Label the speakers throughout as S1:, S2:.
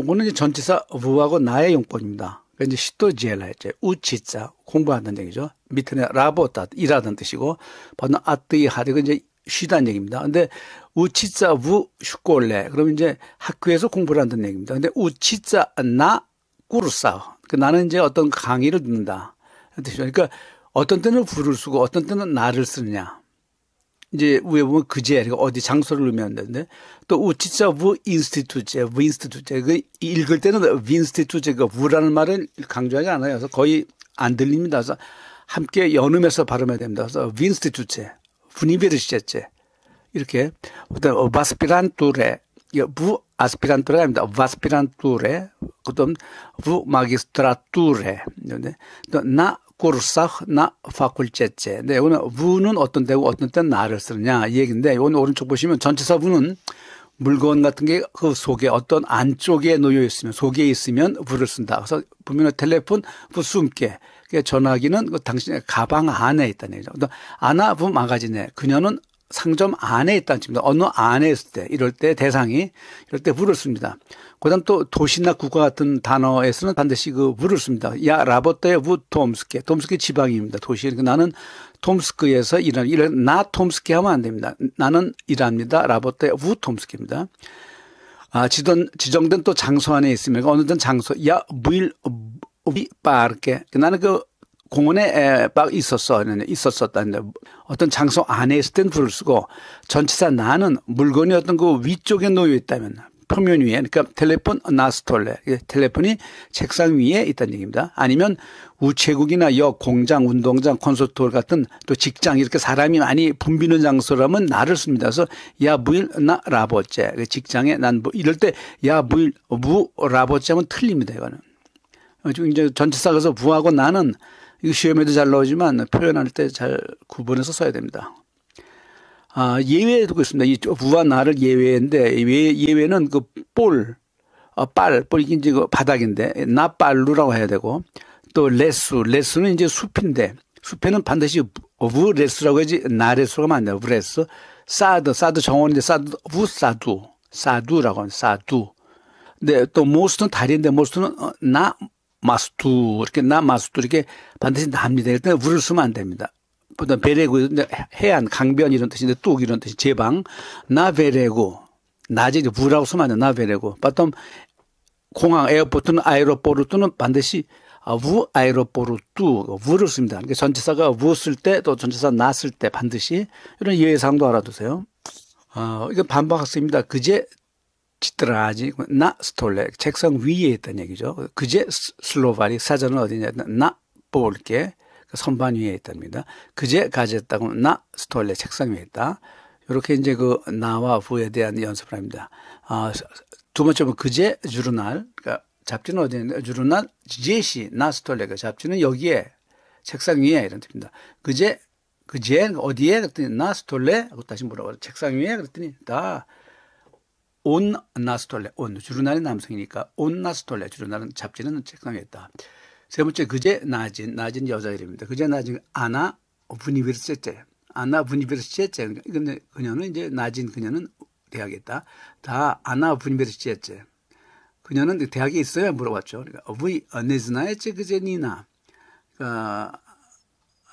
S1: 요거는 이제 전치사 부하고 나의 용법입니다. 그러 그러니까 이제 시도지엘라 했죠. 우치자 공부한다는 얘기죠. 밑에는 라보다 일하다는 뜻이고 번호 아뜨이하리 그 이제 쉬다는 얘기입니다. 근데 우치자 부 슈꼴레 그러면 이제 학교에서 공부를 한다는 얘기입니다. 근데 우치자 나 꾸르사 그 그러니까 나는 이제 어떤 강의를 듣는다 뜻이죠. 그러니까 어떤 때는 부를 쓰고 어떤 때는 나를 쓰느냐. 이제 위에 보면 그제 그러니까 어디 장소를 의미한다는데 또 우치자 우 인스티튜제 트우 인스티튜제 트그 읽을 때는 윈스티튜트제그 우라는 말을 강조하지 않아요. 그래서 거의 안 들립니다. 그래서 함께 연음해서 발음해야 됩니다. 그래서 윈스티튜제, 트 분이베르시제제 이렇게 그다음 바스피란투레 어, 부 아스피란투레가 아닙니다. 바스피란투레 그다음 부 마기스트라투레 네. 또나 к 르싹나 а х на 네, 이거는 w는 어떤 때고 어떤 때 나를 쓰느냐 이 얘기인데 이건 오른쪽 보시면 전체사 부는 물건 같은 게 그 속에 어떤 안쪽에 놓여 있으면 속에 있으면 부를 쓴다. 그래서 분명히 텔레폰 부 그 숨게 전화기는 그 당신의 가방 안에 있다는 얘기죠. 안아 부 망가지네. 그녀는 상점 안에 있다는 뜻입니다. 어느 안에 있을 때, 이럴 때 대상이, 이럴 때 물을 씁니다. 그 다음 또 도시나 국가 같은 단어에서는 반드시 그 물을 씁니다. 야, 라보떼 우 톰스케. 톰스케 지방입니다. 도시. 그러니까 나는 톰스크에서 일한, 일한, 나 톰스케 하면 안 됩니다. 나는 일합니다. 라보떼 우 톰스케입니다. 아, 지던, 지정된 또 장소 안에 있으면 어느 든 장소, 야, 무일, 위, 빠르게. 나는 그 공원에 막 있었어. 있었었다는데 어떤 장소 안에 있을 땐 불을 쓰고 전체사 나는 물건이 어떤 그 위쪽에 놓여 있다면 표면 위에 그러니까 텔레폰 나스톨레 텔레폰이 책상 위에 있다는 얘기입니다. 아니면 우체국이나 역 공장 운동장 콘서트홀 같은 또 직장 이렇게 사람이 많이 붐비는 장소라면 나를 씁니다. 그래서 야 무일 나 라보째 그 직장에 난 뭐 이럴 때 야 무일 무 라보째 하면 틀립니다 이거는. 지금 이제 전체사가서 부하고 나는 이거 시험에도 잘 나오지만 표현할 때 잘 구분해서 써야 됩니다. 아, 예외 에 두고 있습니다. 이 부와 나를 예외인데 예외, 는그 볼, 어, 빨, 볼 이게 이제 그 바닥인데 나 빨루라고 해야 되고 또레스레스는 이제 숲인데 숲에는 반드시 우레스라고 해야지 나레스가 맞네요. 우레스 사드, 사드 정원인데 사드, 우 사두, 사두라고 하는 사두. 근데 또 모스는 다리인데 모스는 어, 나 마스투 이렇게 나 마스투 이렇게 반드시 납니다. 일단 물을 쓰면 안 됩니다. 보통 베레고 해안 강변 이런 뜻인데 뚝 이런 뜻이 제방 나 베레고 낮에 이제 부라고 쓰면 안나 베레고 보통 공항 에어포트는 아이로포르트는 반드시 아, 우 아이로포르투 우를 씁니다. 그러니까 전치사가 우쓸때또 전치사 나을때 반드시 이런 예상도 알아두세요. 어, 이거 반박학습입니다. 그제 치드라지나 스톨레 책상 위에 있던 얘기죠. 그제 슬로바리 사전은 어디냐 나 볼게 그 선반 위에 있답니다. 그제 가졌다고 나 스톨레 책상 위에 있다. 이렇게 이제 그 나와 부에 대한 연습을 합니다. 아, 두 번째는 그제 주르날 그러니까 잡지는 어디에 있는 주르날 제시 나 스톨레가 그 잡지는 여기에 책상 위에 이런 뜻입니다. 그제 그제 어디에 그랬더니 나 스톨레 하고 다시 물어봐 책상 위에 그랬더니 다온 나스톨레 온 주르날은 남성이니까 온 나스톨레 주르날은 잡지는 책상에 다세 번째 그제 낮은 낮은 여자 이름입니다. 그제 낮은 아나 부니비르세체 아나 부니비르세체 근데 그녀는 이제 낮은 그녀는 대학에 있다. 다 아나 부니비르세체 그녀는 대학에 있어요 물어봤죠. 그러니까 위 네즈나에체 그제니나 그러니까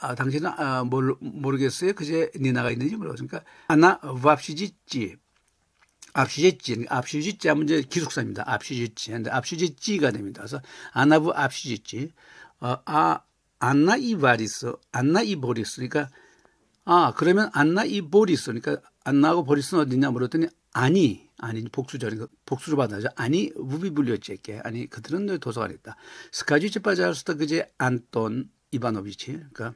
S1: 아, 당신은 아, 모르, 모르겠어요. 그제 니나가 있는지 물어봤으니까 그러니까 아나 밥시지지 압시제지, 압시제지자 문제 기숙사입니다. 압시제지. 근데 압시제찌가 됩니다. 그래서 아나부 압시제지. 어, 아 안나 이바리스, 안나 이보리스. 그러니까 아 그러면 안나 이보리스. 그러니까 안나하고 보리스는 어디냐 물었더니 아니 아니 복수절인 그 복수로 받아죠 아니 우비불리어제게 아니 그들은 도서관에 있다 스카지치 빠자스타 그제 안톤 이바노비치 그러니까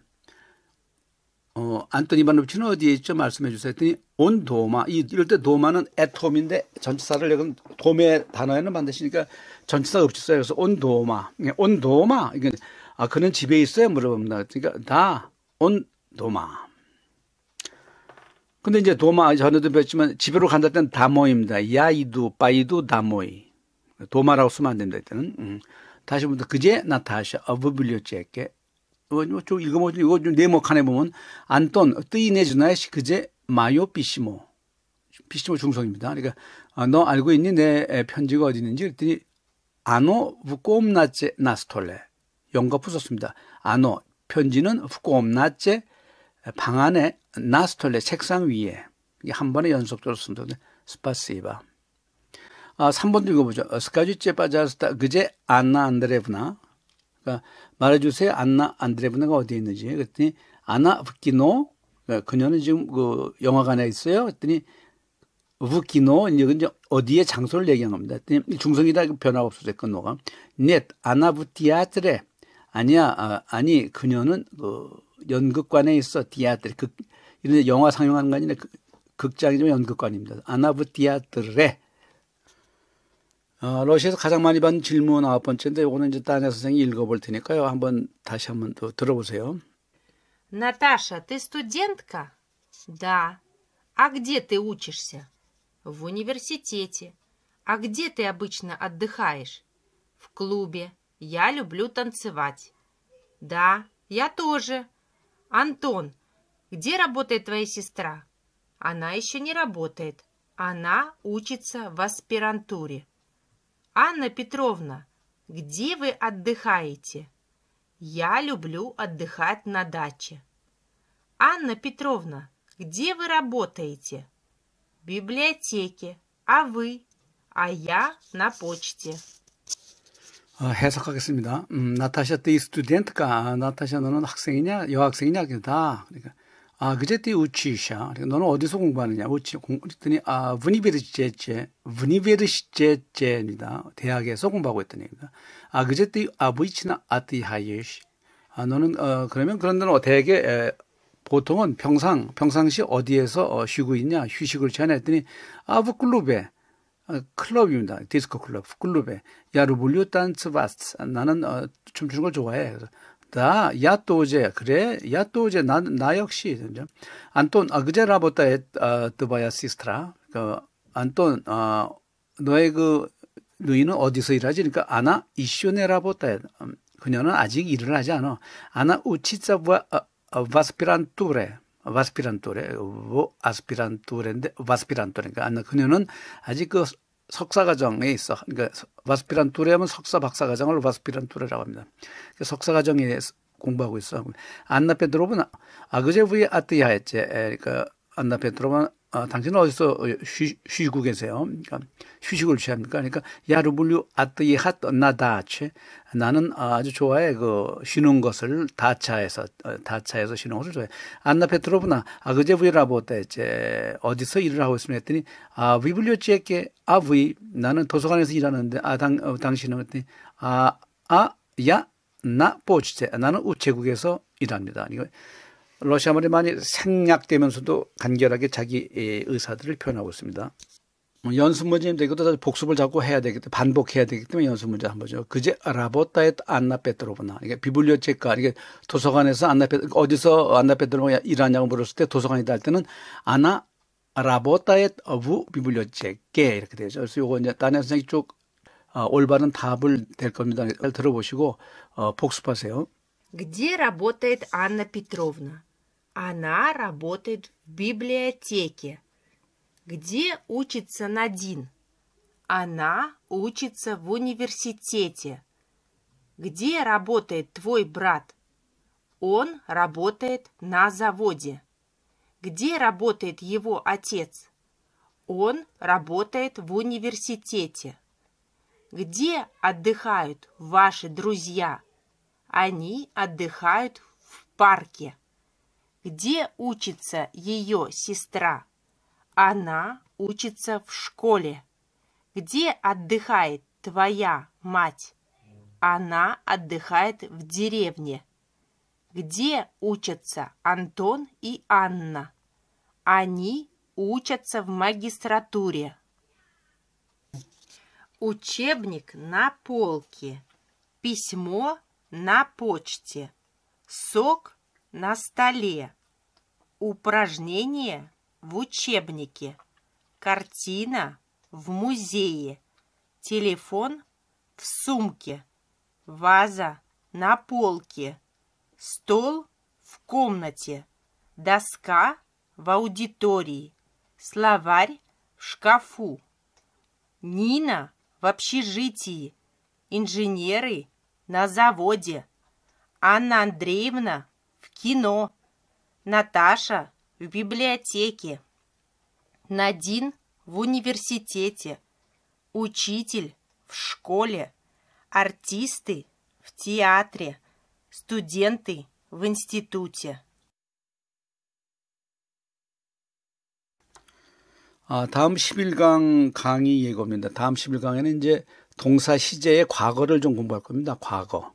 S1: 어, 안토니 바노비치는 어디에 있죠? 말씀해 주세요. 했더니 온 도마. 이, 이럴 때 도마는 에톰인데 전치사를 여기 도매 단어에는 반드시니까 전치사 없치사 그래서 온 도마. 온 도마. 이게 아, 그는 집에 있어요? 물어봅니다. 그러니까 다 온 도마. 근데 이제 도마 전에도 배웠지만 집으로 간다 때는 다모입니다. 야이두 빠이두 다모이. 도마라고 쓰면 안 된다 이때는. 음. 다시 한번 그제 나타샤 어브빌리오치에게 뭐좀 읽어보죠. 뭐 이거 좀 네모 칸에 보면 안톤 뜨이네즈나의 시그제 마요 피시모 피시모 중성입니다. 그러니까 아, 너 알고 있니 내 편지가 어디 있는지 그랬더니 아노 부꼬옴나체 나스톨레 영가 부었습니다 아노 편지는 부꼬옴나체 방 안에 나스톨레 책상 위에 이게 한 번에 연속적으로 쓴다는 스파스이바. 아, 3번도 읽어보죠. 스카지째 빠자스타 그제 안나 안드레브나 그러니까 말해주세요. 안나 안드레브나가 어디에 있는지. 그랬더니 아나 부키노. 그러니까 그녀는 지금 그 영화관에 있어요. 그랬더니 부키노 이제 어디에 장소를 얘기한 겁니다. 그랬더니 중성이다 변화 없어서 건노가. 넷 아나부티아트레. 아니야 아, 아니 그녀는 그 연극관에 있어 디아트레 극 이런 영화 상영하는 거 아니라 극장이지만 연극관입니다. 아나부티아트레. 어, 러시아에서 가장 많이 받는 질문 아홉 번째인데 이거는 이제 따냐 선생이 읽어볼 테니까요. 한번 다시 한번 또 들어보세요.
S2: Наташа, ты студентка? Да. А где ты учишься? В университете. А где ты обычно отдыхаешь? В клубе. Я люблю танцевать. Да, я тоже. Антон, где работает твоя сестра? Она еще не работает. Она учится в аспирантуре. «Анна Петровна, где вы отдыхаете?» «Я люблю отдыхать на даче». «Анна Петровна, где вы работаете?» «В библиотеке. А вы?» «А я на почте».
S1: Э, 해석하겠습니다. 음, 나타샤 때이 스튜덴트가 나타샤 너는 학생이냐 여학생이냐 다 그러니까 아, 그제띠 우치샤. 그러니까 너는 어디서 공부하느냐? 우치 그랬더니 아, 브니베르시제제. 브니베르시제제입니다. 대학에서 공부하고 있던 얘기입니다. 아, 그제띠 아부이치나 아띠하이시 아, 너는 어 그러면 그런 데는 대개 에, 보통은 평상 평상시 어디에서 어, 쉬고 있냐? 휴식을 제안했더니 아부클루베 어, 아, 클럽입니다. 디스코 클럽 클루베 야르볼류 단츠 바스. 나는 어, 춤추는 걸 좋아해. 그래서 다 야또제 그래 야또제 나, 나 역시 안톤 아그제라보타에 아, 뜨바야 시스트라 그 안톤 어 너의 그 루이는 어디서 일하지 그니까 아나 이슈네라보타에 음, 그녀는 아직 일을 하지 않아 아나 우치자와 어, 어, 아스피란투레 바스피란투레 아스피란투레인데 바스피란투레니까 그러니까 아나 그녀는 아직 그 석사과정에 있어. 그러니까 바스피란투레 하면 석사 박사과정을 바스피란투레라고 합니다. 석사과정에 대해서 공부하고 있어. 안나 페드로브는 아그제브의 아트야에체 그러니까 안나 페드로브는 아, 당신은 어디서 어, 쉬, 쉬고 계세요? 그러니까 휴식을 취합니까? 그러니까 야르블류 아뜨이 핫 나다체 나는 아주 좋아해 그 쉬는 것을 다차에서 어, 다차에서 쉬는 것을 좋아해. 안나 페트로브나 아그제 브이라보때 이제 어디서 일을 하고 있으면 했더니 아위블리오치게아 위. 아, 나는 도서관에서 일하는데 아당 어, 당신은 그랬더니 아아 야 나 보치체 나는 우체국에서 일합니다. 이거 그러니까 러시아 말이 많이 생략되면서도 간결하게 자기 의사들을 표현하고 있습니다. 뭐 연습 문제인데 이도 복습을 자꾸 해야 되기 때 반복해야 되기 때문에 연습 문제 한 번이죠. 그제 라보타에 안나 페트로브나 이게 비블리오체카 이게 도서관에서 안나 페 어디서 안나 페트로브가 일하냐고 물었을 때 도서관이다 할 때는 아나 라보타에 어부 비블리오체케 이렇게 되죠. 그래서 요거 이제 따냐 선생님 쪽 올바른 답을 될 겁니다. 들어보시고 어, 복습하세요.
S2: Где работает а н Она работает в библиотеке. Где учится Надин? Она учится в университете. Где работает твой брат? Он работает на заводе. Где работает его отец? Он работает в университете. Где отдыхают ваши друзья? Они отдыхают в парке. Где учится ее сестра? Она учится в школе. Где отдыхает твоя мать? Она отдыхает в деревне. Где учатся Антон и Анна? Они учатся в магистратуре. Учебник на полке. Письмо на почте. Сок на столе, упражнение в учебнике, картина в музее, телефон в сумке, ваза на полке, стол в комнате, доска в аудитории, словарь в шкафу, Нина в общежитии, инженеры на заводе, Анна Андреевна кино. Наташа в библиотеке. Надин в университете. Учитель в школе. Артисты в театре. Студенты в институте.
S1: 아, 다음 11강 강의 예고입니다. 다음 11강에는 이제 동사 시제의 과거를 좀 공부할 겁니다. 과거.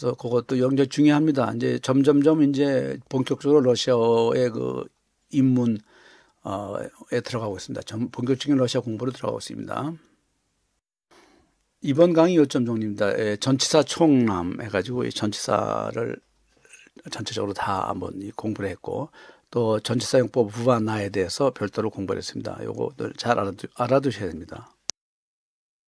S1: 그래서 그것도 영제 중요합니다. 이제 점점점 이제 본격적으로 러시아의 그 인문 어에 들어가고 있습니다. 전 본격적인 러시아 공부로 들어가고 있습니다. 이번 강의 요점 정리입니다. 예, 전치사 총남 해가지고 이 전치사를 전체적으로 다 한번 공부를 했고 또 전치사용법 부반나에 대해서 별도로 공부를 했습니다. 요거를 잘 알아두, 알아두셔야 됩니다.